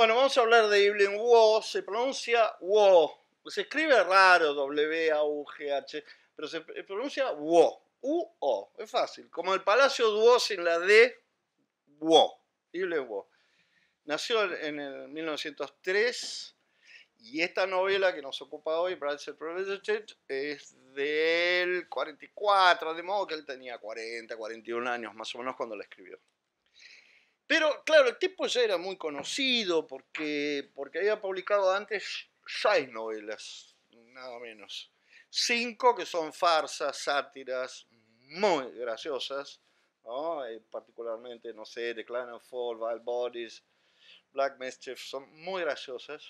Bueno, vamos a hablar de Evelyn Waugh. Se pronuncia Waugh. Se escribe raro, W-A-U-G-H, pero se pronuncia Waugh. U-O. Es fácil. Como el Palacio Duo sin la D, Waugh. Iblen Waugh. Nació en el 1903 y esta novela que nos ocupa hoy, Brideshead Provisited, es del 44, de modo que él tenía 40, 41 años más o menos cuando la escribió. Pero claro, el tipo ya era muy conocido porque, porque había publicado antes seis novelas, nada menos. Cinco que son farsas, sátiras, muy graciosas, eh, particularmente, no sé, The Clan of Fall, Wild Bodies, Black Mischief, son muy graciosas.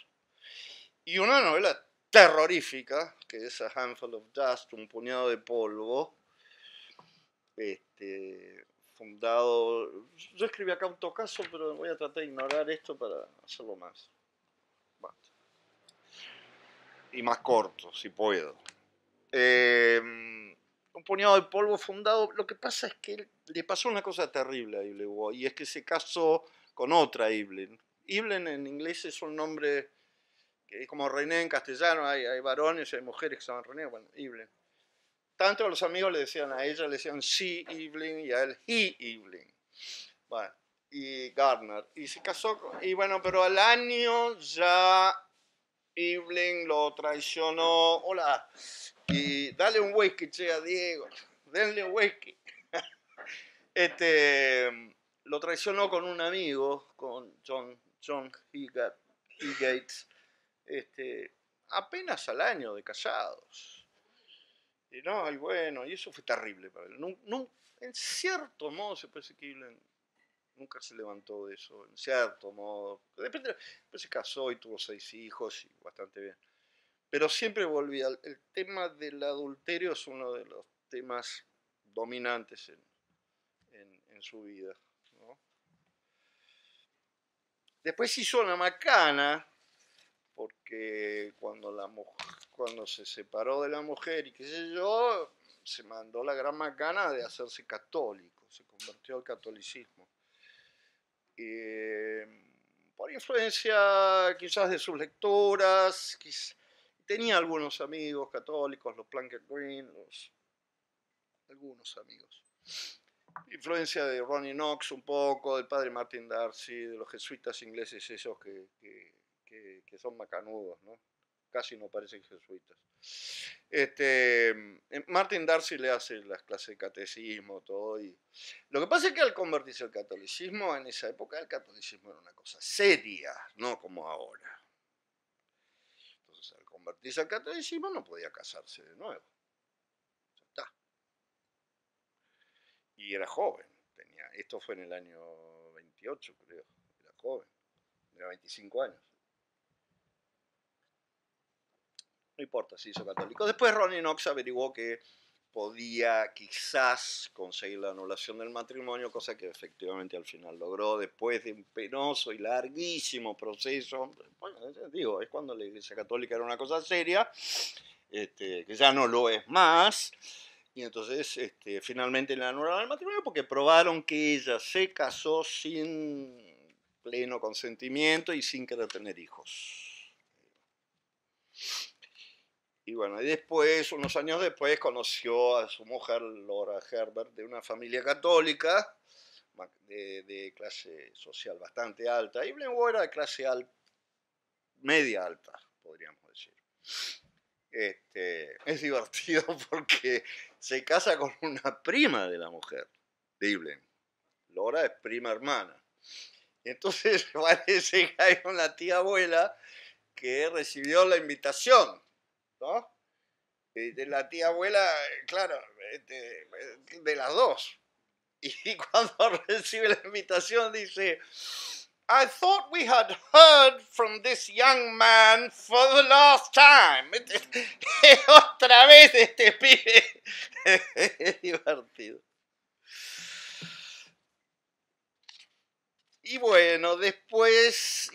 Y una novela terrorífica, que es A Handful of Dust, un puñado de polvo, este, fundado. Yo escribí acá un tocaso, pero voy a tratar de ignorar esto para hacerlo más. Y más corto, si puedo. Eh, un puñado de polvo fundado. Lo que pasa es que le pasó una cosa terrible a Iblin y es que se casó con otra Iblen. Iblen en inglés es un nombre que es como René en castellano, hay, hay varones, hay mujeres que se llaman René, bueno, Iblen. Tanto los amigos le decían a ella, le decían she Evelyn y a él he Evelyn. Bueno, y Garner. Y se casó, y bueno, pero al año ya Evelyn lo traicionó. Hola, y dale un whisky, che, a Diego. Denle un whisky. este, lo traicionó con un amigo, con John, John Gates Este, apenas al año de casados. Y no, y bueno, y eso fue terrible para él. en cierto modo se puede decir que nunca se levantó de eso, en cierto modo. Después, se casó y tuvo seis hijos, y bastante bien. Pero siempre volvía. El tema del adulterio es uno de los temas dominantes en, su vida. Después hizo una macana, porque cuando la mujer cuando se separó de la mujer y qué sé yo, se mandó la gran macana de hacerse católico, se convirtió al catolicismo. Mm, por influencia quizás de sus lecturas, tenía algunos amigos católicos, los Planck Green, algunos amigos. Influencia de Ronnie Knox un poco, del padre Martin Darcy, de los jesuitas ingleses esos que son macanudos, ¿no? casi no parecen jesuitas. Este, Martin Darcy le hace las clases de catecismo, todo. Y... Lo que pasa es que al convertirse al catolicismo, en esa época el catolicismo era una cosa seria, no como ahora. Entonces, al convertirse al catolicismo, no podía casarse de nuevo. Ya está. Y era joven. Tenía, esto fue en el año 28, creo. Era joven. Tenía 25 años. no importa si hizo católico. Después Ronnie Knox averiguó que podía quizás conseguir la anulación del matrimonio, cosa que efectivamente al final logró después de un penoso y larguísimo proceso. Bueno, digo, es cuando la Iglesia Católica era una cosa seria, este, que ya no lo es más. Y entonces este, finalmente le anularon el matrimonio porque probaron que ella se casó sin pleno consentimiento y sin querer tener hijos. Y bueno, y después, unos años después, conoció a su mujer, Laura Herbert, de una familia católica, de, clase social bastante alta. Y fue era de clase media alta, podríamos decir. Este, es divertido porque se casa con una prima de la mujer, de Iblen. Laura es prima hermana. Entonces parece que hay una tía abuela que recibió la invitación ¿no? la tía abuela, eh, claro, este, eh, de, las dos. Y cuando recibe la invitación dice, I thought we had heard from this young man for the last time. Otra vez este pibe. divertido. Y bueno, después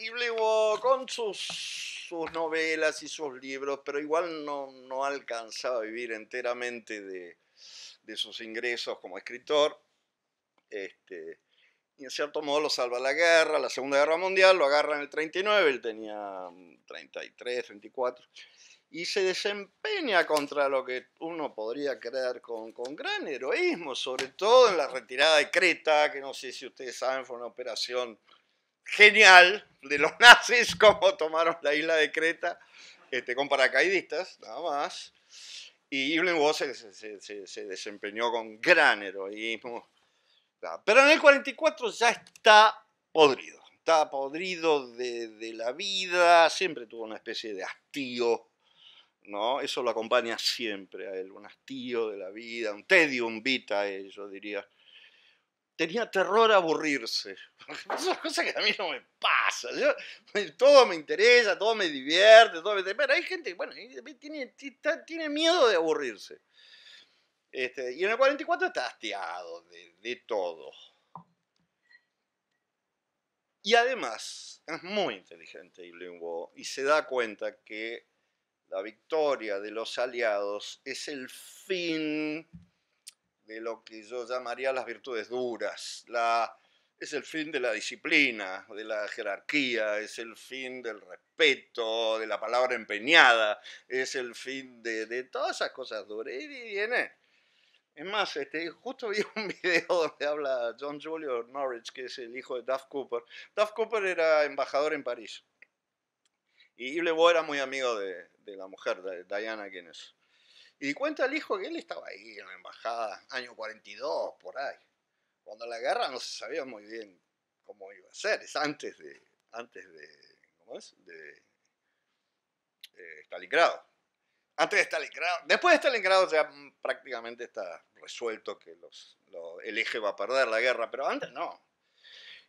con sus novelas y sus libros, pero igual no, no alcanzaba a vivir enteramente de, sus ingresos como escritor. Este, y en cierto modo lo salva la guerra, la Segunda Guerra Mundial, lo agarra en el 39, él tenía 33, mm, 34, y se desempeña contra lo que uno podría creer con, con gran heroísmo, sobre todo en la retirada de Creta, que no sé si ustedes saben, fue una operación genial de los nazis, como tomaron la isla de Creta este, con paracaidistas, nada más. Y Evelyn se, desempeñó con gran heroísmo. Pero en el 44 ya está podrido, está podrido de, la vida, siempre tuvo una especie de hastío, ¿no? Eso lo acompaña siempre a él, un hastío de la vida, un tedium vitae, yo diría tenía terror a aburrirse. una cosa que a mí no me pasa. todo me interesa, todo me divierte, todo Pero hay gente que, bueno, tiene, miedo de aburrirse. Este, y en el 44 está hastiado de, todo. Y además, es muy inteligente y se da cuenta que la victoria de los aliados es el fin de lo que yo llamaría las virtudes duras. es el fin de la disciplina, de la jerarquía, es el fin del respeto, de la palabra empeñada, es el fin de, de todas esas cosas duras. Y viene. Es más, este, justo vi un video donde habla John Julio Norwich, que es el hijo de Duff Cooper. Duff Cooper era embajador en París. Y Yves era muy amigo de, la mujer, de Diana Guinness. Y cuenta el hijo que él estaba ahí en la embajada, año 42, por ahí. Cuando la guerra no se sabía muy bien cómo iba a ser, es antes de, antes de, ¿cómo es? De eh, Stalingrado. Antes de Stalingrado, después de Stalingrado ya prácticamente está resuelto que los, el eje va a perder la guerra, pero antes no.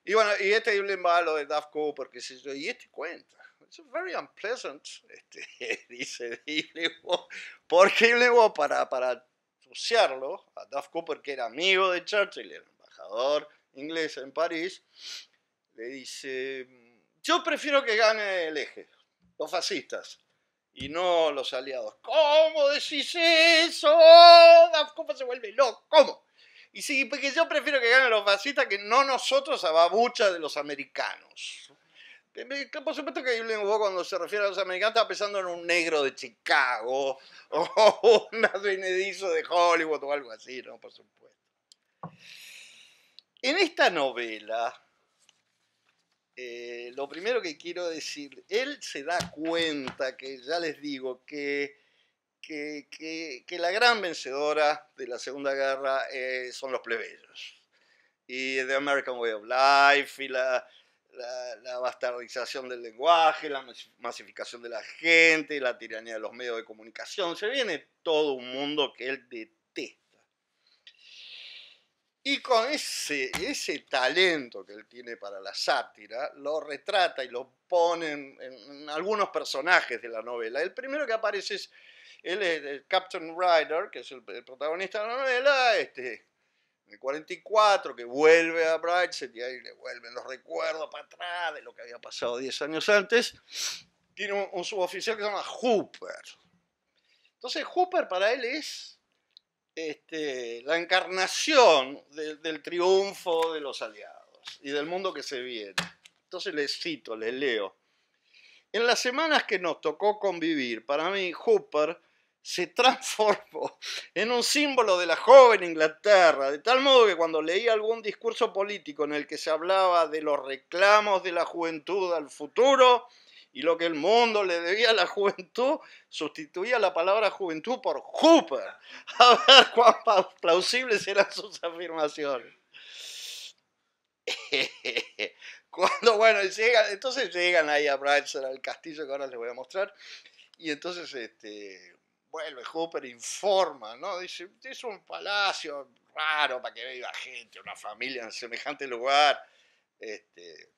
Y bueno, y este es lo de Duff porque si yo, y este cuenta es muy unpleasant, este, dice porque Iblewop, para, para asociarlo a Duff Cooper, que era amigo de Churchill, el embajador inglés en París, le dice, yo prefiero que gane el eje, los fascistas, y no los aliados. ¿Cómo decís eso? Duff Cooper se vuelve loco, ¿cómo? Y sí, porque yo prefiero que gane los fascistas que no nosotros a babucha de los americanos. Por supuesto que Evelyn Hugo cuando se refiere a los americanos estaba pensando en un negro de Chicago o un advenedizo de Hollywood o algo así, ¿no? Por supuesto. En esta novela, eh, lo primero que quiero decir, él se da cuenta que, ya les digo, que, que, que, la gran vencedora de la Segunda Guerra eh, son los plebeyos. Y eh, The American Way of Life y la la, bastardización del lenguaje, la masificación de la gente, la tiranía de los medios de comunicación. Se viene todo un mundo que él detesta. Y con ese, ese talento que él tiene para la sátira, lo retrata y lo pone en, algunos personajes de la novela. El primero que aparece es él el Captain Ryder, que es el, protagonista de la novela, este, en el 44, que vuelve a Bridset y ahí le vuelven los recuerdos para atrás de lo que había pasado 10 años antes, tiene un, suboficial que se llama Hooper. Entonces Hooper para él es este, la encarnación del triunfo de los aliados y del mundo que se viene. Entonces les cito, les leo. En las semanas que nos tocó convivir, para mí Hooper se transformó en un símbolo de la joven Inglaterra, de tal modo que cuando leía algún discurso político en el que se hablaba de los reclamos de la juventud al futuro y lo que el mundo le debía a la juventud, sustituía la palabra juventud por Hooper. A ver cuán plausibles eran sus afirmaciones. Cuando, bueno, entonces llegan ahí a Brightside, al castillo que ahora les voy a mostrar, y entonces este, vuelve Hooper, informa, ¿no? Dice, es un palacio raro para que viva gente, una familia en semejante lugar. Este,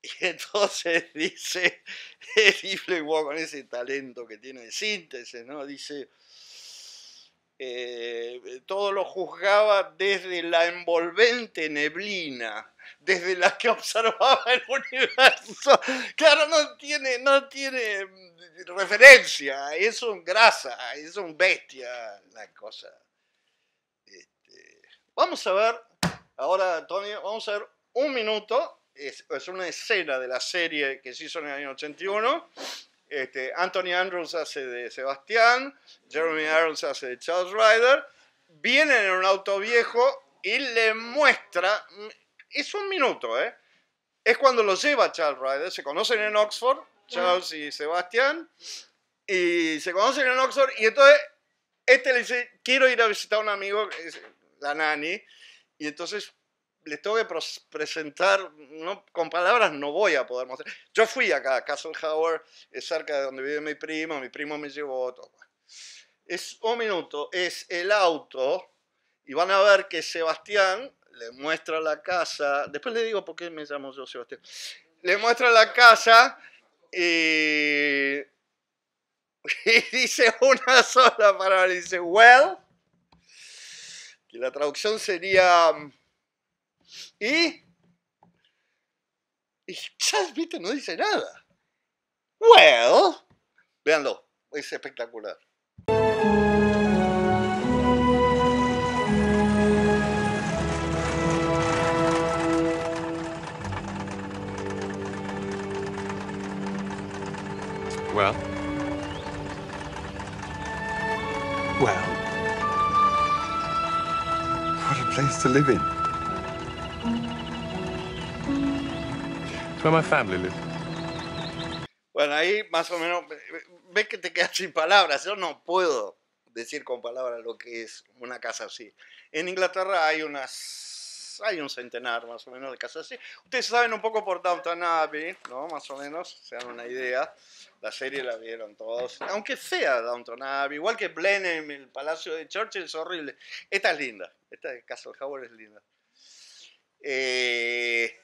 y entonces dice, Evelyn con ese talento que tiene de síntesis, ¿no? Dice, eh, todo lo juzgaba desde la envolvente neblina desde la que observaba el universo. Claro, no tiene, no tiene mm, referencia, es un grasa, es un bestia la cosa. Este, vamos a ver, ahora Antonio, vamos a ver un minuto, es, una escena de la serie que se hizo en el año 81. Este, Anthony Andrews hace de Sebastián, Jeremy Irons hace de Charles Ryder, vienen en un auto viejo y le muestra es un minuto, ¿eh? Es cuando lo lleva Charles Ryder, se conocen en Oxford, Charles y Sebastián, y se conocen en Oxford, y entonces este le dice, quiero ir a visitar a un amigo, la nani, y entonces le tengo que presentar, no, con palabras no voy a poder mostrar. Yo fui acá a Castle Howard, es cerca de donde vive mi primo, mi primo me llevó todo. Es un minuto, es el auto, y van a ver que Sebastián muestra la casa, después le digo por qué me llamo yo Sebastián, le muestra la casa y, dice una sola palabra, dice, well, que la traducción sería, y, y no dice nada. Well, veanlo, es espectacular. family Bueno, ahí más o menos ves que te quedas sin palabras. Yo no puedo decir con palabras lo que es una casa así. En Inglaterra hay unas pues, hay un centenar más o menos de casas así. Ustedes saben un poco por Downton Abbey, ¿no? Más o menos, se dan una idea. La serie la vieron todos, aunque sea Downton Abbey, igual que Blenheim, el Palacio de Churchill es horrible. Esta es linda, esta de Castle Howard es linda. Eh,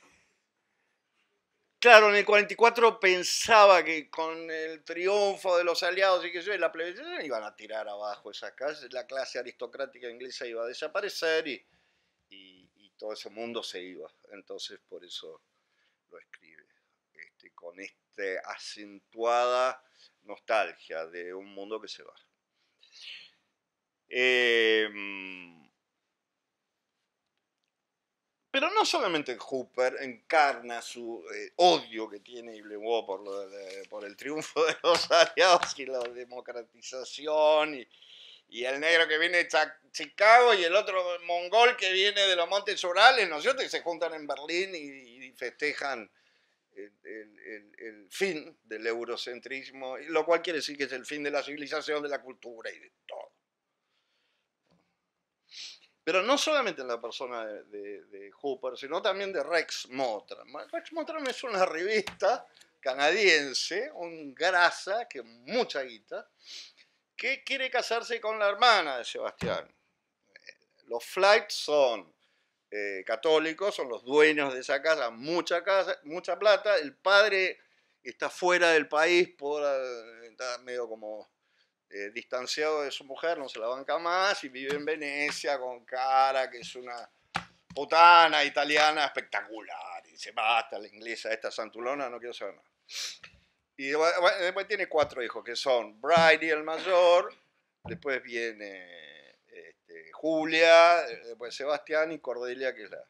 claro, en el 44 pensaba que con el triunfo de los aliados y que yo, la plebeyana iban a tirar abajo esas casas la clase aristocrática inglesa iba a desaparecer y todo ese mundo se iba. Entonces por eso lo escribe. Este, con esta acentuada nostalgia de un mundo que se va. Em, pero no solamente Hooper encarna su eh, odio que tiene Iblebo por, por, el triunfo de los aliados y la democratización y, y el negro que viene de Chicago y el otro mongol que viene de los Montes Orales, ¿no es cierto? Que se juntan en Berlín y, festejan el, fin del eurocentrismo, lo cual quiere decir que es el fin de la civilización, de la cultura y de todo. Pero no solamente en la persona de, de, de Hooper, sino también de Rex Motram. Rex Motram es una revista canadiense, un grasa que mucha guita, ¿Qué quiere casarse con la hermana de Sebastián. Los Flights son eh, católicos, son los dueños de esa casa, mucha, casa, mucha plata. El padre está fuera del país, por, eh, está medio como eh, distanciado de su mujer, no se la banca más y vive en Venecia con Cara, que es una putana italiana espectacular. Y dice, basta, la inglesa, esta santulona, no quiero saber nada. Y después tiene cuatro hijos, que son Bridie, el mayor, después viene este, Julia, después Sebastián y Cordelia, que es la,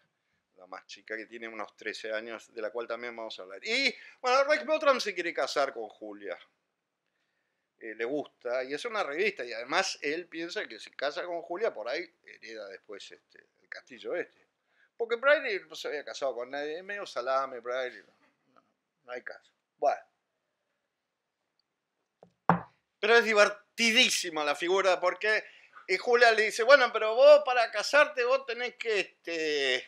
más chica, que tiene unos 13 años, de la cual también vamos a hablar. Y bueno, Rex se quiere casar con Julia. Eh, le gusta, y es una revista, y además él piensa que si casa con Julia, por ahí hereda después este, el castillo este. Porque Bridie no se había casado con nadie, es medio salame, Brady, no hay caso. Bueno. Pero es divertidísima la figura porque eh, Julia le dice, bueno, pero vos para casarte vos tenés que, este,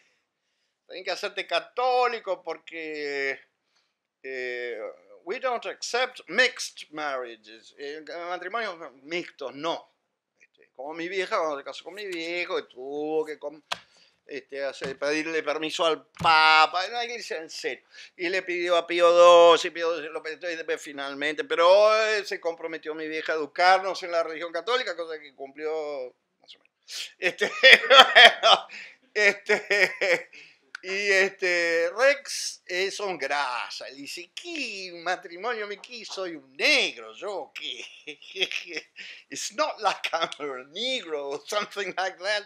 tenés que hacerte católico porque eh, we don't accept mixed marriages, eh, matrimonios mixtos, no. Este, como mi vieja, cuando se casó con mi viejo, tuvo que... Con, este, pedirle permiso al Papa, en la iglesia en serio. Y le pidió a Pío II, y Pío II lo pidió, y después finalmente, pero eh, se comprometió mi vieja a educarnos en la religión católica, cosa que cumplió más o menos. Este, este, y este, Rex es un grasa. Le dice, ¿qué matrimonio me quiso? Soy un negro, yo, ¿qué? It's not like I'm a negro or something like that.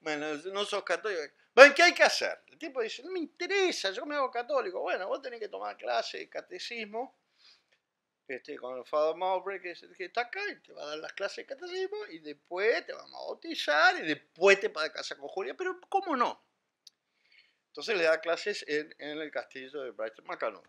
Bueno, no sos católico. Bueno, ¿qué hay que hacer? El tipo dice, no me interesa, yo me hago católico. Bueno, vos tenés que tomar clases de catecismo este, con el Father Mowbray, que, está acá, y te va a dar las clases de catecismo, y después te vamos a bautizar, y después te vas a casa con Julia, pero ¿cómo no? Entonces le da clases en, el castillo de Brighton Macalón.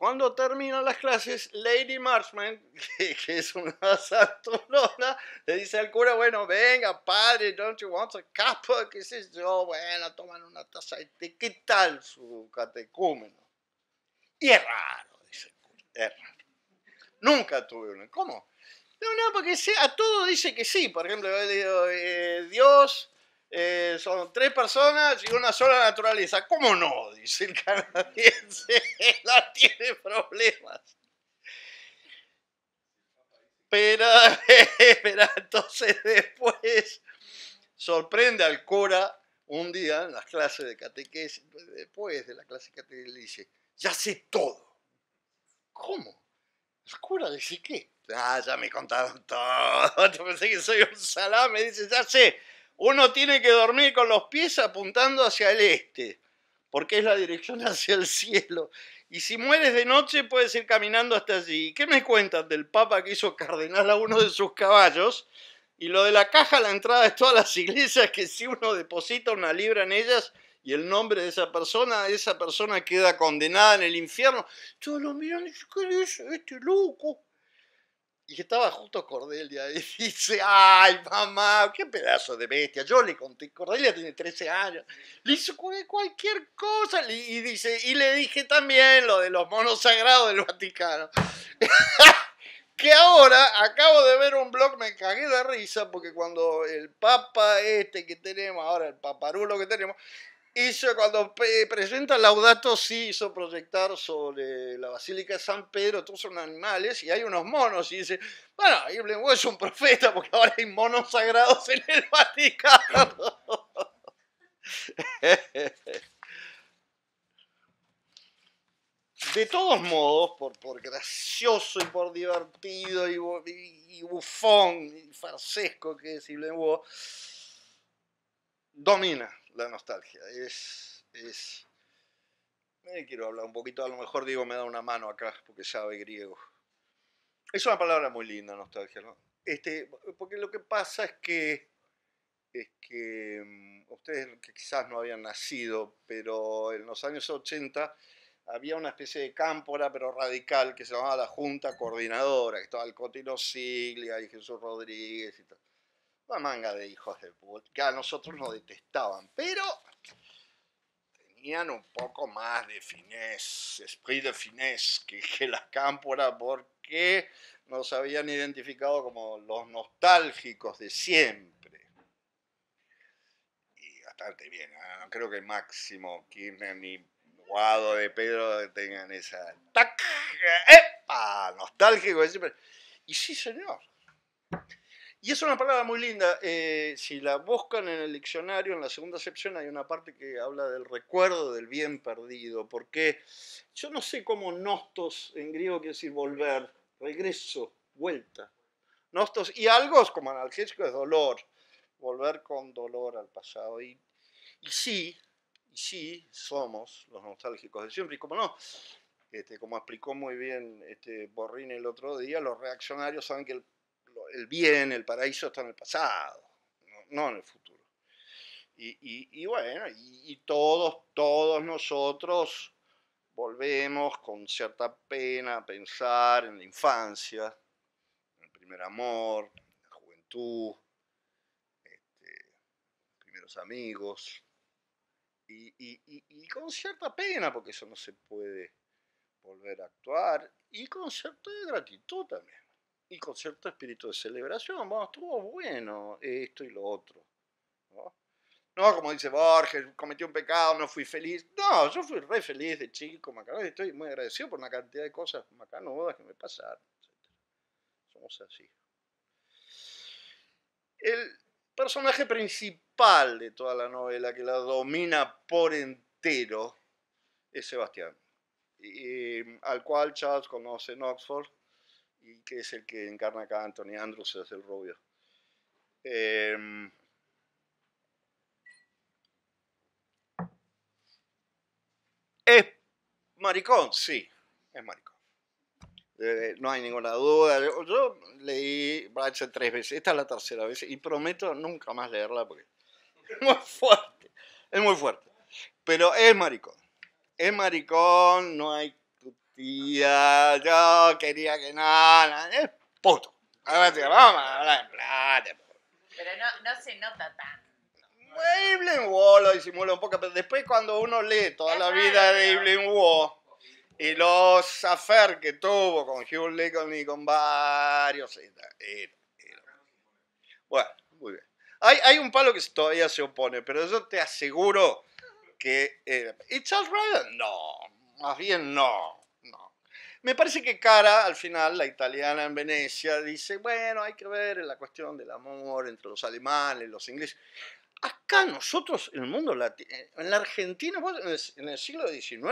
Cuando terminan las clases, Lady Marshman, que, es una santurona, le dice al cura, bueno, venga, padre, don't you want a cup? ¿Qué es yo? Bueno, toman una taza de té. ¿Qué tal su catecúmeno? Y es raro, dice el cura, es raro. Nunca tuve una. ¿Cómo? No, no, porque a todo dice que sí. Por ejemplo, yo digo, eh, Dios eh, son tres personas y una sola naturaleza. ¿Cómo no? Dice el canadiense. no tiene problemas. Pero, entonces después sorprende al cura un día en las clases de catequesis, pues, después de la clase de catequesis, le dice, ya sé todo. ¿Cómo? El cura dice, ¿qué? Ah, ya me contaron todo. yo Pensé que soy un salame. Dice, ya sé uno tiene que dormir con los pies apuntando hacia el este, porque es la dirección hacia el cielo. Y si mueres de noche puedes ir caminando hasta allí. ¿Qué me cuentan del Papa que hizo cardenal a uno de sus caballos? Y lo de la caja a la entrada de todas las iglesias, que si uno deposita una libra en ellas y el nombre de esa persona, esa persona queda condenada en el infierno. Todos lo miran y dicen, ¿qué es este loco? Y estaba justo Cordelia y dice, ay mamá, qué pedazo de bestia. Yo le conté, Cordelia tiene 13 años, le hizo cualquier cosa. Y, dice, y le dije también lo de los monos sagrados del Vaticano. que ahora acabo de ver un blog, me cagué de risa, porque cuando el papa este que tenemos, ahora el paparulo que tenemos, y cuando eh, presenta Laudato sí hizo proyectar sobre la Basílica de San Pedro, todos son animales y hay unos monos y dice, bueno, Iblen es un profeta porque ahora hay monos sagrados en el Vaticano. De todos modos, por, por gracioso y por divertido y, y, bufón y farsesco que es Iblen domina la nostalgia. Es, es... quiero hablar un poquito, a lo mejor digo me da una mano acá, porque sabe griego. Es una palabra muy linda, nostalgia, Este, porque lo que pasa es que, es que mm, ustedes que quizás no habían nacido, pero en los años 80 había una especie de cámpora, pero radical, que se llamaba la Junta Coordinadora, que estaba el Cotino Siglia y Jesús Rodríguez y tal. La manga de hijos de puta. a nosotros nos detestaban, pero tenían un poco más de finés, esprit de finés que, las cámporas, porque nos habían identificado como los nostálgicos de siempre. Y bastante bien, ¿ah? creo que Máximo Kirchner ni Guado de Pedro tengan esa... ¡Tac! Eh, ¡Epa! Nostálgico de siempre. Y sí, señor. Y es una palabra muy linda. Eh, si la buscan en el diccionario, en la segunda sección hay una parte que habla del recuerdo del bien perdido, porque yo no sé cómo nostos en griego quiere decir volver, regreso, vuelta. Nostos y algo como analgésico es dolor, volver con dolor al pasado. Y, sí, y sí, somos los nostálgicos de siempre. Y como no, este, como explicó muy bien este Borrín el otro día, los reaccionarios saben que el el bien, el paraíso está en el pasado, no, en el futuro. Y, bueno, y, todos, todos nosotros volvemos con cierta pena a pensar en la infancia, en el primer amor, en la juventud, este, primeros amigos, y con cierta pena, porque eso no se puede volver a actuar, y con cierta gratitud también y con cierto espíritu de celebración. Bueno, estuvo bueno esto y lo otro. ¿no? como dice Borges, cometí un pecado, no fui feliz. No, yo fui re feliz de chico, Macanudo. estoy muy agradecido por una cantidad de cosas macanudas que me pasaron. Somos así. El personaje principal de toda la novela, que la domina por entero, es Sebastián, eh, al cual Charles conoce en Oxford y que es el que encarna acá Anthony Andrews, es el rubio. Em, es maricón, sí, es maricón. Eh, eh, no hay ninguna duda. Yo, leí Bratcher tres veces, esta es la tercera vez y prometo nunca más leerla porque es muy fuerte, es muy fuerte. Pero es maricón. Es maricón, no hay tía, yo quería que nada, es puto. Ahora vamos a hablar en Pero no, no se nota tanto. Evelyn Waugh lo disimula un poco, pero después cuando uno lee toda la ah, vida de Evelyn Waugh y los affairs que tuvo con Hugh Lincoln y con varios, bueno, muy bien. Hay, hay, un palo que todavía se opone, pero yo te aseguro que... Eh, ¿Y Charles Ryan? No, más bien no. Me parece que Cara, al final, la italiana en Venecia, dice, bueno, hay que ver la cuestión del amor entre los alemanes, los ingleses. Acá nosotros, en el mundo latino, en la Argentina, en el siglo XIX,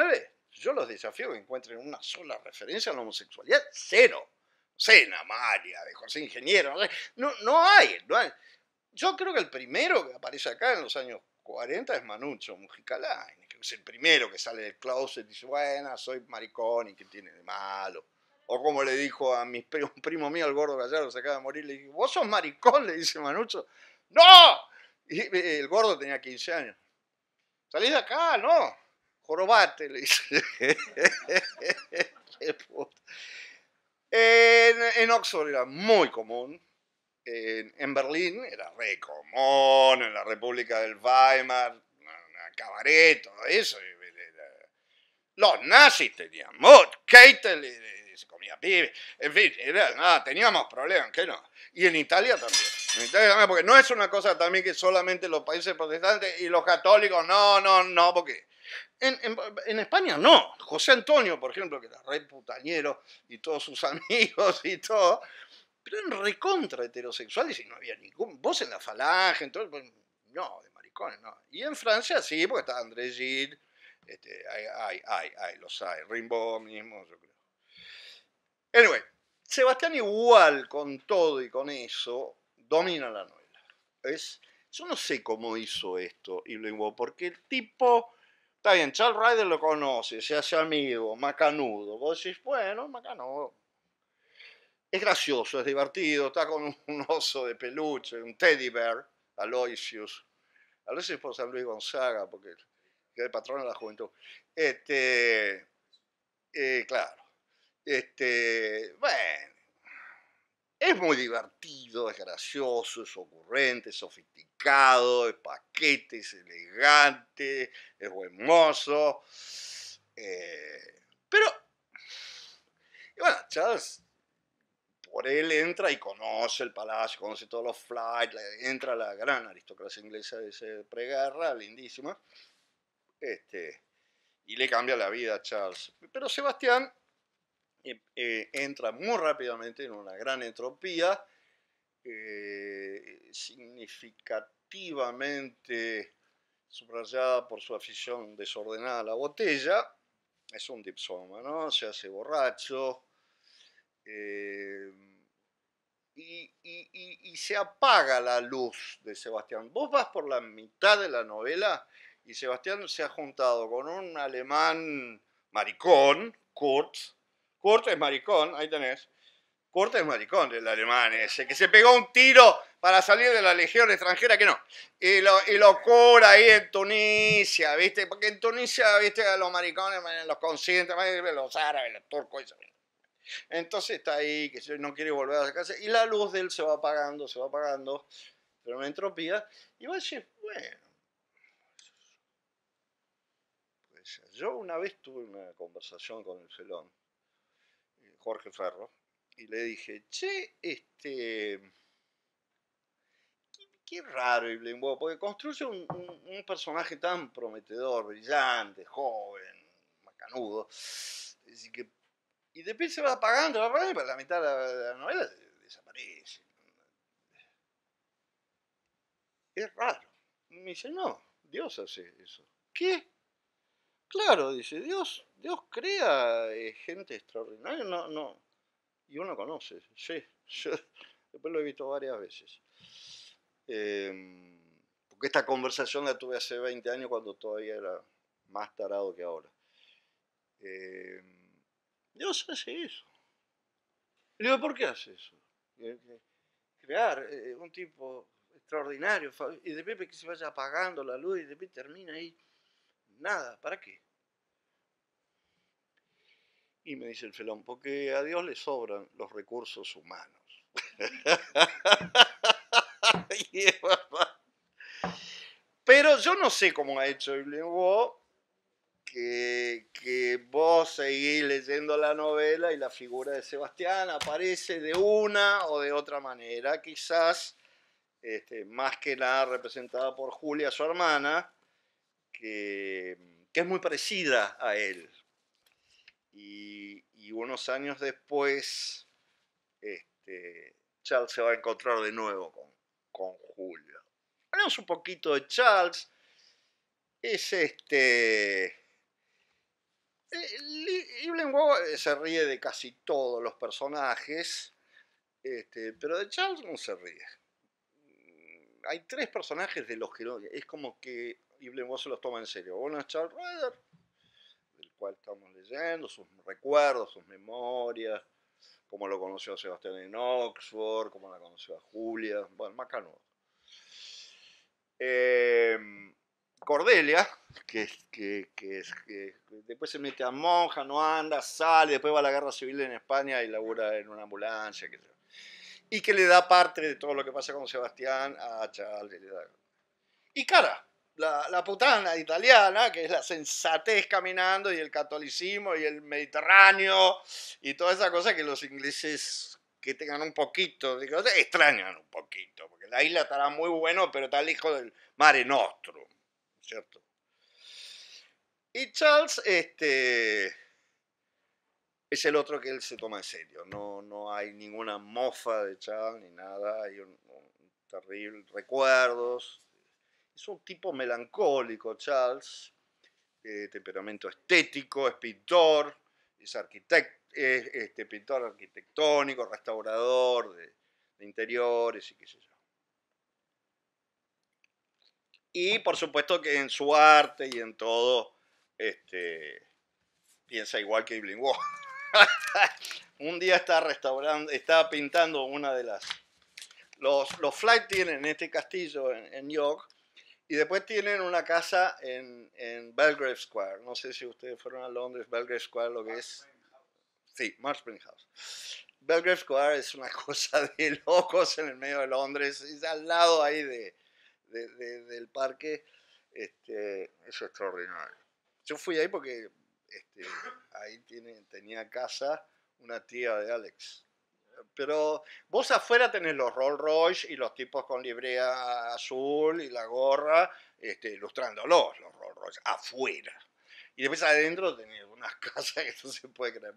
yo los desafío que encuentren una sola referencia a la homosexualidad, cero. Cena, María, de José Ingeniero, no, no, hay, Yo creo que el primero que aparece acá en los años 40 es Manucho en es el primero que sale del closet y dice, bueno, soy maricón y que tiene de malo. O como le dijo a mi, un primo mío, el gordo Gallardo, se acaba de morir, le dije, vos sos maricón, le dice Manucho. ¡No! Y eh, el gordo tenía 15 años. Salís de acá, no. Jorobate, le dice. en, Oxford era muy común. en Berlín era re común. En la República del Weimar cabaret, todo eso. Los nazis teníamos, Keitel se comía pibe, en fin, era, nada, teníamos problemas, que no. Y en Italia también. porque no es una cosa también que solamente los países protestantes y los católicos, no, no, no, porque en, España no. José Antonio, por ejemplo, que era re putañero y todos sus amigos y todo, pero eran recontra heterosexuales y no había ningún. voz en la falange, entonces, pues, no, y en Francia sí, porque está André Gilles este, hay, hay, los hay, Rimbaud mismo, yo creo. Anyway, Sebastián igual con todo y con eso domina la novela. Es, yo no sé cómo hizo esto y luego porque el tipo, está bien, Charles Ryder lo conoce, se hace amigo, macanudo. Vos decís, bueno, macanudo. Es gracioso, es divertido, está con un oso de peluche, un teddy bear, Aloysius, a veces por San Luis Gonzaga, porque era el patrón de la juventud. Este, eh, claro, este, bueno, es muy divertido, es gracioso, es ocurrente, es sofisticado, es paquete, es elegante, es buen mozo. Eh, pero, y bueno, Charles por él entra y conoce el palacio, conoce todos los flights, entra la gran aristocracia inglesa de ese pregarra, lindísima, este, y le cambia la vida a Charles. Pero Sebastián eh, eh, entra muy rápidamente en una gran entropía, eh, significativamente subrayada por su afición desordenada a la botella, es un dipsoma, Se hace borracho, eh, y, se apaga la luz de Sebastián. Vos vas por la mitad de la novela y Sebastián se ha juntado con un alemán maricón, Kurt. Kurt es maricón, ahí tenés. Kurt es maricón, el alemán ese, que se pegó un tiro para salir de la legión extranjera, que no. Y lo, y cura ahí en Tunisia, ¿viste? Porque en Tunisia, ¿viste? A los maricones, los conscientes, los árabes, los turcos, entonces está ahí, que no quiere volver a casa, y la luz de él se va apagando, se va apagando, pero me entropía, y va a decir, bueno, pues, yo una vez tuve una conversación con el felón, Jorge Ferro, y le dije, che, este, qué, raro raro Blimbo, porque construye un, un personaje tan prometedor, brillante, joven, macanudo, así que y después se va apagando, va apagando y la mitad de la, novela desaparece. Es raro. me dice, no, Dios hace eso. ¿Qué? Claro, dice, Dios, Dios crea eh, gente extraordinaria, no, no. Y uno conoce, sí. después lo he visto varias veces. Em, porque esta conversación la tuve hace 20 años cuando todavía era más tarado que ahora. Eh, Dios hace eso. Le digo, ¿por qué hace eso? Crear eh, eh, un tipo extraordinario y de repente que se vaya apagando la luz y de repente termina ahí. Nada, ¿para qué? Y me dice el felón, porque a Dios le sobran los recursos humanos. Pero yo no sé cómo ha hecho el lenguaje, que, vos seguís leyendo la novela y la figura de Sebastián aparece de una o de otra manera, quizás este, más que nada representada por Julia, su hermana, que, es muy parecida a él. Y, unos años después, este, Charles se va a encontrar de nuevo con, con Julia. hablemos un poquito de Charles. Es este Evelyn eh, eh, se ríe de casi todos los personajes, este, pero de Charles no se ríe. Mm, hay tres personajes de los que no, es como que Evelyn Waugh se los toma en serio. Uno es Charles Ryder, del cual estamos leyendo, sus recuerdos, sus memorias, cómo lo conoció a Sebastián en Oxford, cómo la conoció a Julia, bueno, Macanudo. Eh, em, Cordelia, que, que, que, después se mete a monja, no anda, sale, después va a la guerra civil en España y labura en una ambulancia. y que le da parte de todo lo que pasa con Sebastián a Charles. Y cara, la, putana italiana, que es la sensatez caminando, y el catolicismo, y el Mediterráneo, y toda esa cosa que los ingleses que tengan un poquito, digo, extrañan un poquito, porque la isla estará muy bueno, pero está lejos del mare nostrum. ¿cierto? Y Charles, este, es el otro que él se toma en serio. No, no hay ninguna mofa de Charles ni nada. Hay un, terrible recuerdos. Es un tipo melancólico, Charles. Eh, temperamento estético, es pintor, es arquitecto, este, pintor arquitectónico, restaurador de, de interiores y qué sé yo. Y por supuesto que en su arte y en todo, este, piensa igual que Evelyn Waugh. un día está restaurando, está pintando una de las... Los, los Flight tienen este castillo en, York y después tienen una casa en, en, Belgrave Square. No sé si ustedes fueron a Londres, Belgrave Square lo que es... Sí, Spring House. Belgrave Square es una cosa de locos en el medio de Londres, es al lado ahí de, del parque, este, eso es extraordinario. Yo fui ahí porque este, ahí tiene, tenía casa una tía de Alex. Pero vos afuera tenés los Rolls Royce y los tipos con librea azul y la gorra, este, ilustrándolos, los Rolls Royce, afuera. Y después adentro tenés unas casas que no se puede creer.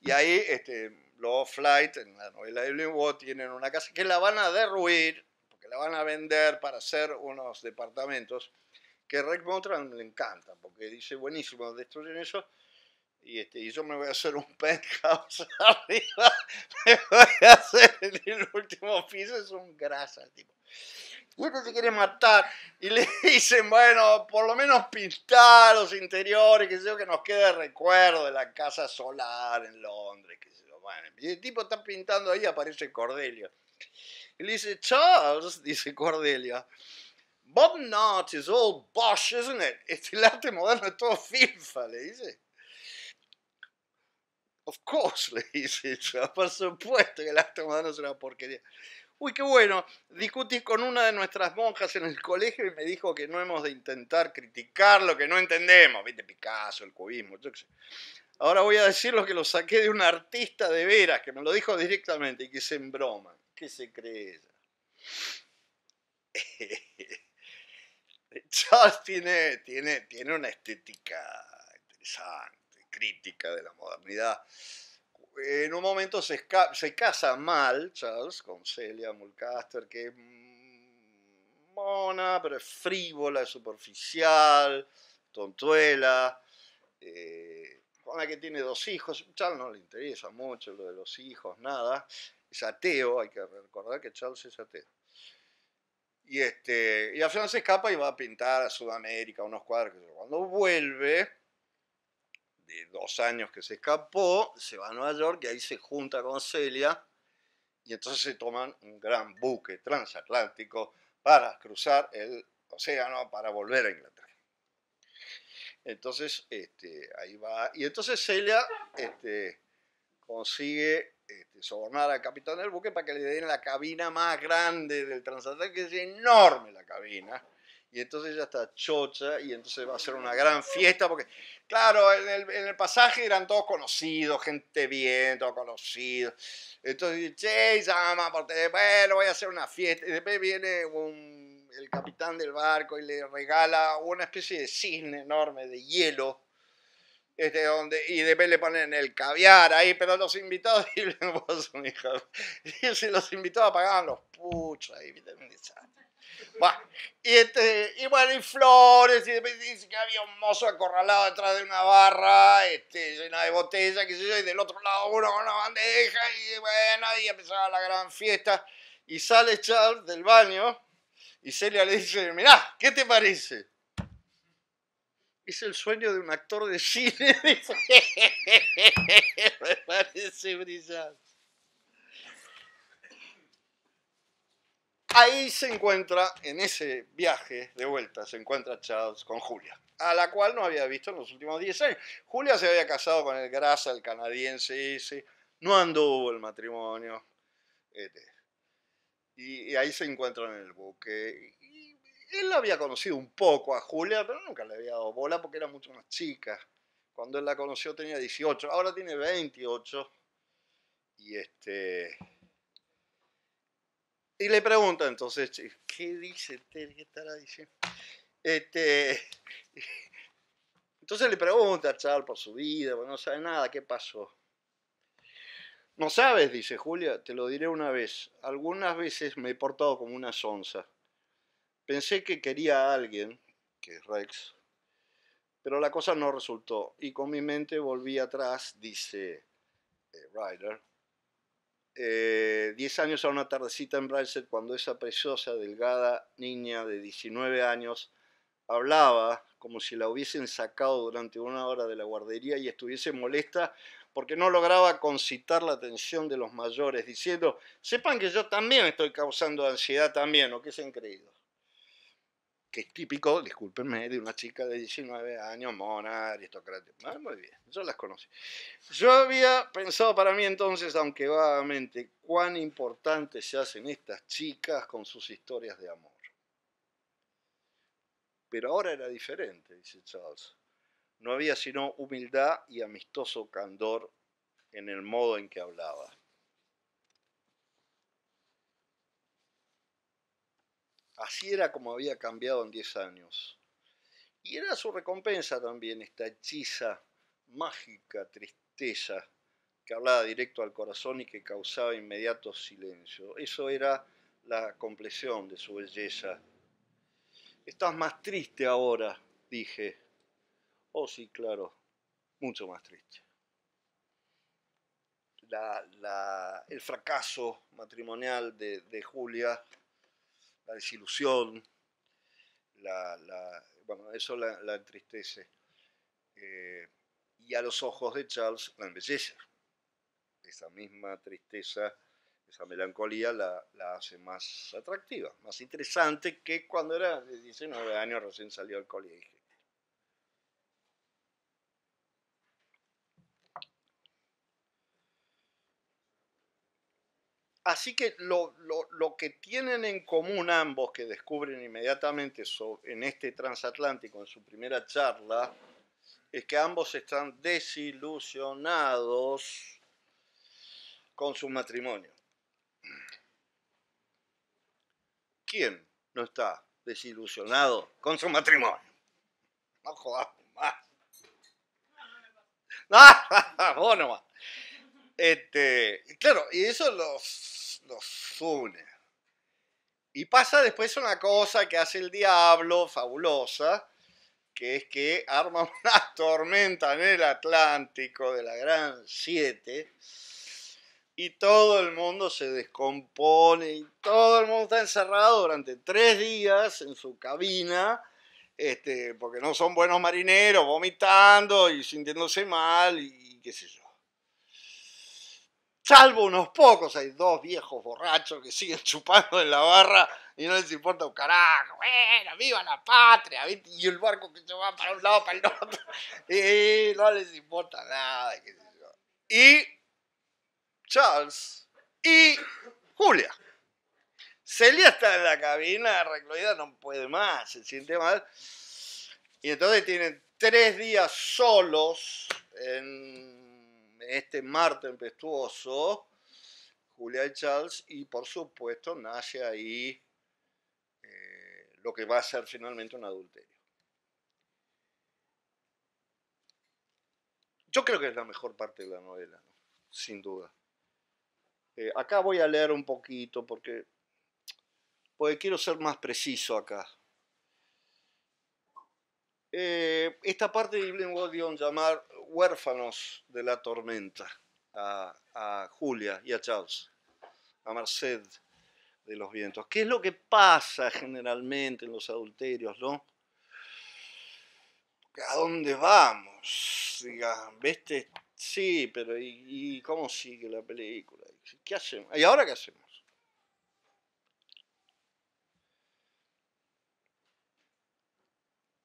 y ahí este, los Flight, en la novela de Blue tienen una casa que la van a derruir la van a vender para hacer unos departamentos que Rick Motran le encanta, porque dice, buenísimo, destruyen eso, y, este, y yo me voy a hacer un penthouse arriba, me voy a hacer en el último piso, es un grasa, tipo. Y este se quiere matar, y le dicen, bueno, por lo menos pintar los interiores, que sé que nos quede recuerdo de la casa solar en Londres, que Bueno, y el tipo está pintando ahí, aparece Cordelio. Y le dice, Charles, dice Cordelia, Bob art is all bosh, isn't it? Este, el arte moderno es todo FIFA, le dice. Of course, le dice por supuesto que el arte moderno es una porquería. Uy, qué bueno, discutí con una de nuestras monjas en el colegio y me dijo que no hemos de intentar criticar lo que no entendemos. Viste, Picasso, el cubismo, yo qué sé. Ahora voy a decir lo que lo saqué de un artista de veras, que me lo dijo directamente y que es en broma se cree ella? Charles tiene, tiene, una estética interesante, crítica de la modernidad. En un momento se, se casa mal Charles con Celia Mulcaster, que es mona, pero es frívola, es superficial, tontuela, eh, con la que tiene dos hijos. Charles no le interesa mucho lo de los hijos, nada es ateo, hay que recordar que Charles es ateo. Y, este, y al final se escapa y va a pintar a Sudamérica unos cuadros. Cuando vuelve, de dos años que se escapó, se va a Nueva York y ahí se junta con Celia y entonces se toman un gran buque transatlántico para cruzar el océano para volver a Inglaterra. Entonces, este, ahí va. Y entonces Celia este, consigue este, sobornar al capitán del buque para que le den la cabina más grande del Transatlántico, que es enorme la cabina. Y entonces ya está chocha y entonces va a ser una gran fiesta porque, claro, en el, en el pasaje eran todos conocidos, gente bien, todos conocidos. Entonces, che, llama, bueno, voy a hacer una fiesta. Y después viene el capitán del barco y le regala una especie de cisne enorme de hielo este, donde, y después le ponen el caviar ahí, pero los invitados, y si los invitados pagaban los puchos ahí, y, este, y bueno, y flores, y después dice que había un mozo acorralado detrás de una barra, este, llena de botellas, que sé y del otro lado uno con una bandeja, y bueno, y empezaba la gran fiesta, y sale Charles del baño, y Celia le dice, mirá, ¿qué te parece? Es el sueño de un actor de cine. Me parece brillante. Ahí se encuentra, en ese viaje de vuelta, se encuentra Charles con Julia, a la cual no había visto en los últimos 10 años. Julia se había casado con el grasa, el canadiense ese, no anduvo el matrimonio. Este. Y, ahí se encuentran en el buque él había conocido un poco a Julia, pero nunca le había dado bola porque era mucho más chica. Cuando él la conoció tenía 18, ahora tiene 28. Y este. Y le pregunta entonces, ¿qué dice Terry? ¿Qué estará diciendo? Este. Entonces le pregunta a Charles por su vida, no sabe nada, ¿qué pasó? No sabes, dice Julia, te lo diré una vez. Algunas veces me he portado como una sonza. Pensé que quería a alguien, que es Rex, pero la cosa no resultó y con mi mente volví atrás, dice eh, Ryder. Eh, diez años a una tardecita en Bryce cuando esa preciosa, delgada niña de 19 años hablaba como si la hubiesen sacado durante una hora de la guardería y estuviese molesta porque no lograba concitar la atención de los mayores, diciendo, sepan que yo también estoy causando ansiedad también, ¿o que se han creído? que es típico, discúlpenme, de una chica de 19 años, mona, aristocrática. Ah, muy bien, yo las conocí. Yo había pensado para mí entonces, aunque vagamente, cuán importantes se hacen estas chicas con sus historias de amor. Pero ahora era diferente, dice Charles. No había sino humildad y amistoso candor en el modo en que hablaba. Así era como había cambiado en diez años. Y era su recompensa también esta hechiza, mágica tristeza que hablaba directo al corazón y que causaba inmediato silencio. Eso era la compleción de su belleza. Estás más triste ahora, dije. Oh, sí, claro, mucho más triste. el fracaso matrimonial de Julia la desilusión, la, bueno, eso la, entristece. Eh, y a los ojos de Charles la embellece. Esa misma tristeza, esa melancolía la, hace más atractiva, más interesante que cuando era de 19 años recién salió al colegio. Así que lo, que tienen en común ambos, que descubren inmediatamente en este transatlántico, en su primera charla, es que ambos están desilusionados con su matrimonio. ¿Quién no está desilusionado con su matrimonio? No jodamos más. No, este, claro, y eso los, los une. Y pasa después una cosa que hace el diablo, fabulosa, que es que arma una tormenta en el Atlántico de la Gran Siete y todo el mundo se descompone y todo el mundo está encerrado durante tres días en su cabina, este, porque no son buenos marineros, vomitando y sintiéndose mal y qué sé yo salvo unos pocos, hay dos viejos borrachos que siguen chupando en la barra y no les importa un carajo, bueno, viva la patria, y el barco que se va para un lado, para el otro, y no les importa nada, Y Charles y Julia. Celia está en la cabina, recluida, no puede más, se siente mal. Y entonces tienen tres días solos en este mar tempestuoso, Julia y Charles, y por supuesto nace ahí eh, lo que va a ser finalmente un adulterio. Yo creo que es la mejor parte de la novela, sin duda. Eh, acá voy a leer un poquito porque, porque quiero ser más preciso acá. Eh, esta parte de Evelyn Wood llamar huérfanos de la tormenta a, a Julia y a Charles, a merced de los vientos. ¿Qué es lo que pasa generalmente en los adulterios, no? ¿A dónde vamos? Diga, ¿viste? Sí, pero ¿y, y cómo sigue la película? ¿Qué hacemos? ¿Y ahora qué hacemos?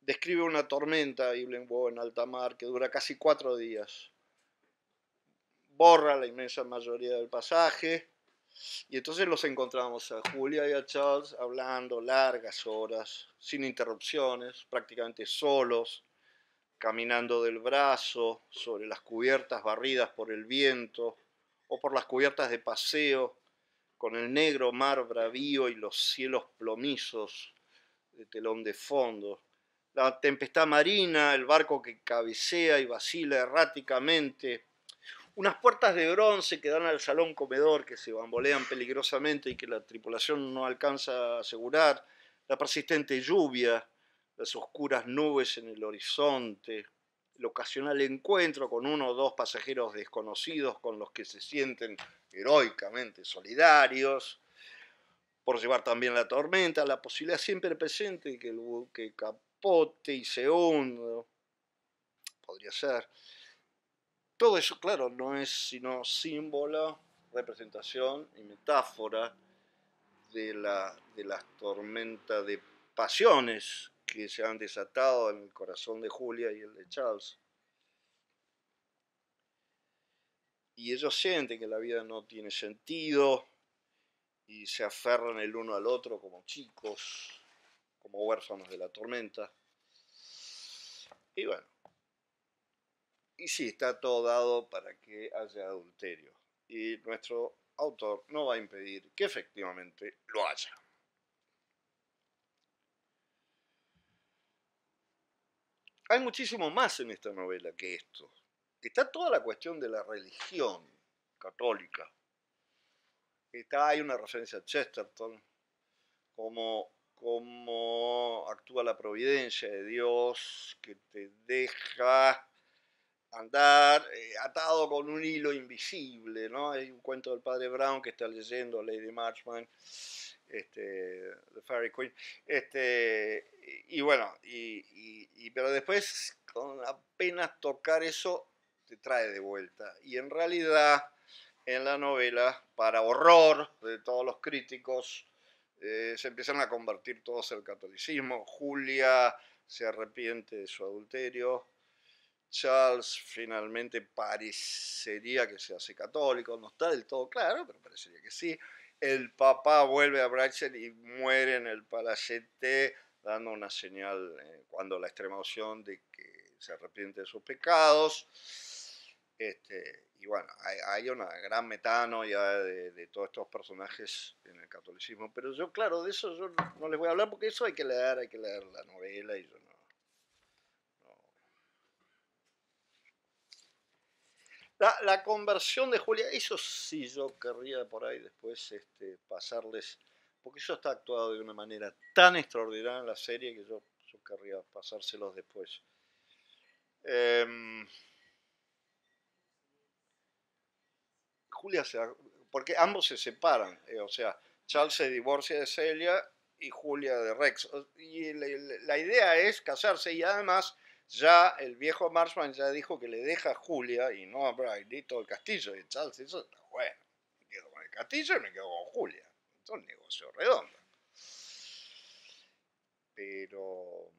describe una tormenta, Iblenbo, en alta mar, que dura casi cuatro días. Borra la inmensa mayoría del pasaje. Y entonces los encontramos a Julia y a Charles hablando largas horas, sin interrupciones, prácticamente solos, caminando del brazo sobre las cubiertas barridas por el viento o por las cubiertas de paseo, con el negro mar bravío y los cielos plomizos de telón de fondo la tempestad marina, el barco que cabecea y vacila erráticamente, unas puertas de bronce que dan al salón comedor que se bambolean peligrosamente y que la tripulación no alcanza a asegurar, la persistente lluvia, las oscuras nubes en el horizonte, el ocasional encuentro con uno o dos pasajeros desconocidos con los que se sienten heroicamente solidarios, por llevar también la tormenta, la posibilidad siempre presente que, el, que, y Segundo. Podría ser. Todo eso, claro, no es sino símbolo, representación y metáfora de, la, de las tormentas de pasiones que se han desatado en el corazón de Julia y el de Charles. Y ellos sienten que la vida no tiene sentido y se aferran el uno al otro como chicos como huérfanos de la tormenta. Y bueno, y sí, está todo dado para que haya adulterio. Y nuestro autor no va a impedir que efectivamente lo haya. Hay muchísimo más en esta novela que esto. Está toda la cuestión de la religión católica. Está, hay una referencia a Chesterton como cómo actúa la providencia de Dios que te deja andar eh, atado con un hilo invisible, ¿no? Hay un cuento del padre Brown que está leyendo Lady Marchman, este, The Fairy Queen, este, y, bueno, pero después con apenas tocar eso te trae de vuelta. Y en realidad en la novela, para horror de todos los críticos, eh, se empiezan a convertir todos al catolicismo. Julia se arrepiente de su adulterio. Charles finalmente parecería que se hace católico, no está del todo claro, pero parecería que sí. El papá vuelve a Braxel y muere en el palacete, dando una señal eh, cuando la extrema opción de que se arrepiente de sus pecados. Este, y bueno, hay, una gran metano ya de, todos estos personajes en el catolicismo, pero yo, claro, de eso yo no, les voy a hablar porque eso hay que leer, hay que leer la novela y yo no. La, conversión de Julia, eso sí yo querría por ahí después este, pasarles, porque eso está actuado de una manera tan extraordinaria en la serie que yo, yo querría pasárselos después. Eh, Julia se, porque ambos se separan, eh, o sea, Charles se divorcia de Celia y Julia de Rex. Y la, idea es casarse y además ya el viejo Marshman ya dijo que le deja a Julia y no a todo el castillo. Y Charles dice, bueno, me quedo con el castillo y me quedo con Julia. Es un negocio redondo. Pero,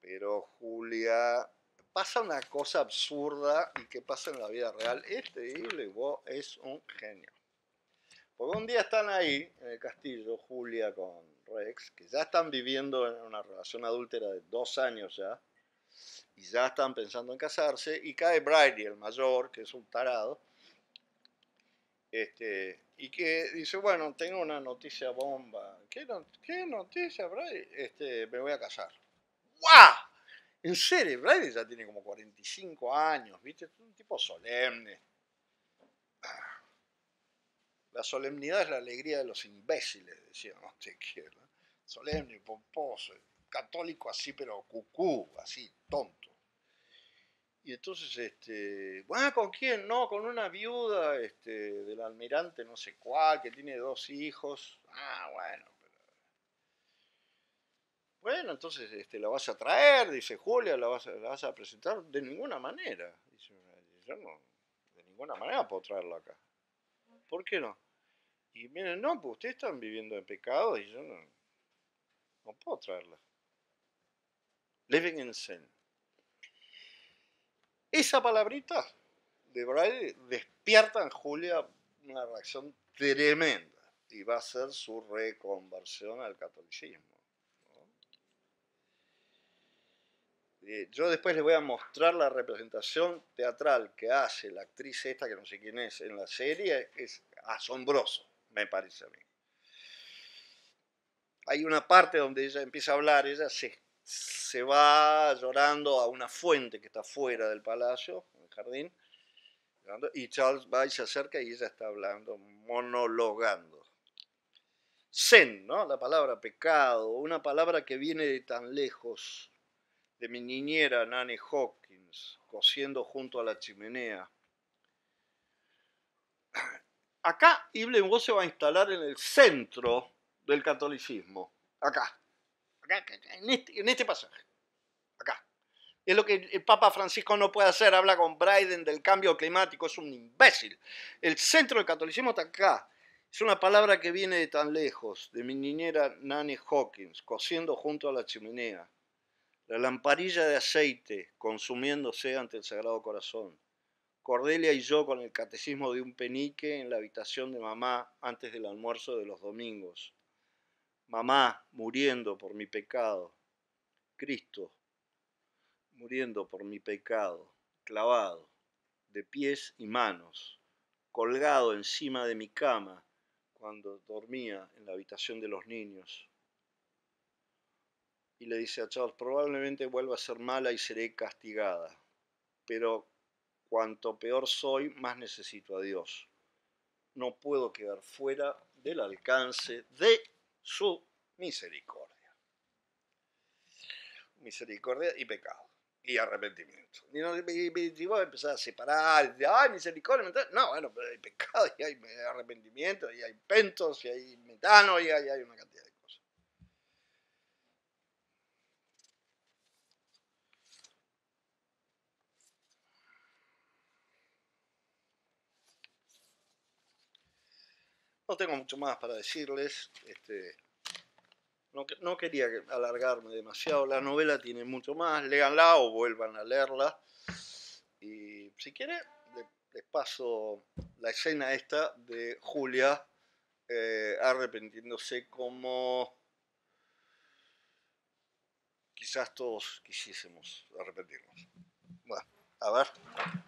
pero Julia pasa una cosa absurda y que pasa en la vida real. Este vos es un genio. Porque un día están ahí, en el castillo, Julia con Rex, que ya están viviendo en una relación adúltera de dos años ya, y ya están pensando en casarse, y cae Brady, el mayor, que es un tarado, este, y que dice, bueno, tengo una noticia bomba. ¿Qué, noticia, Brady? Este, me voy a casar. ¡Guau! En serio, Braille ya tiene como 45 años, ¿viste? un tipo solemne. Ah. La solemnidad es la alegría de los imbéciles, decía qué, ¿no? Este, solemne, pomposo, católico así, pero cucú, así, tonto. Y entonces, este, bueno, ah, ¿con quién? No, con una viuda este, del almirante no sé cuál, que tiene dos hijos. Ah, bueno, bueno, entonces este, la vas a traer, dice Julia, la vas, a, presentar de ninguna manera. Dice, yo no, de ninguna manera puedo traerla acá. ¿Por qué no? Y miren, no, pues ustedes están viviendo en pecado y yo no, puedo traerla. Living in sin. Esa palabrita de Braille despierta en Julia una reacción tremenda y va a ser su reconversión al catolicismo. Eh, yo después les voy a mostrar la representación teatral que hace la actriz esta, que no sé quién es, en la serie. Es asombroso, me parece a mí. Hay una parte donde ella empieza a hablar, ella se, se va llorando a una fuente que está fuera del palacio, en el jardín, y Charles va y se acerca y ella está hablando, monologando. Zen, ¿no? La palabra pecado, una palabra que viene de tan lejos de mi niñera Nanny Hawkins, cosiendo junto a la chimenea. Acá Iblengo se va a instalar en el centro del catolicismo. Acá. acá, este, en, este, pasaje. Acá. Es lo que el Papa Francisco no puede hacer. Habla con Biden del cambio climático. Es un imbécil. El centro del catolicismo está acá. Es una palabra que viene de tan lejos, de mi niñera Nanny Hawkins, cosiendo junto a la chimenea la lamparilla de aceite consumiéndose ante el Sagrado Corazón, Cordelia y yo con el catecismo de un penique en la habitación de mamá antes del almuerzo de los domingos. Mamá muriendo por mi pecado. Cristo muriendo por mi pecado, clavado, de pies y manos, colgado encima de mi cama cuando dormía en la habitación de los niños y le dice a Charles, probablemente vuelva a ser mala y seré castigada, pero cuanto peor soy, más necesito a Dios. No puedo quedar fuera del alcance de su misericordia. Misericordia y pecado y arrepentimiento. Y, no, vos empezás a separar, ay, misericordia, no, bueno, pero hay pecado y hay arrepentimiento y hay pentos y hay metano y hay, hay una cantidad de No tengo mucho más para decirles. Este, no, quería alargarme demasiado. La novela tiene mucho más. Léanla o vuelvan a leerla. Y si quieren, les, paso la escena esta de Julia eh, arrepentiéndose como quizás todos quisiésemos arrepentirnos. Bueno, a ver.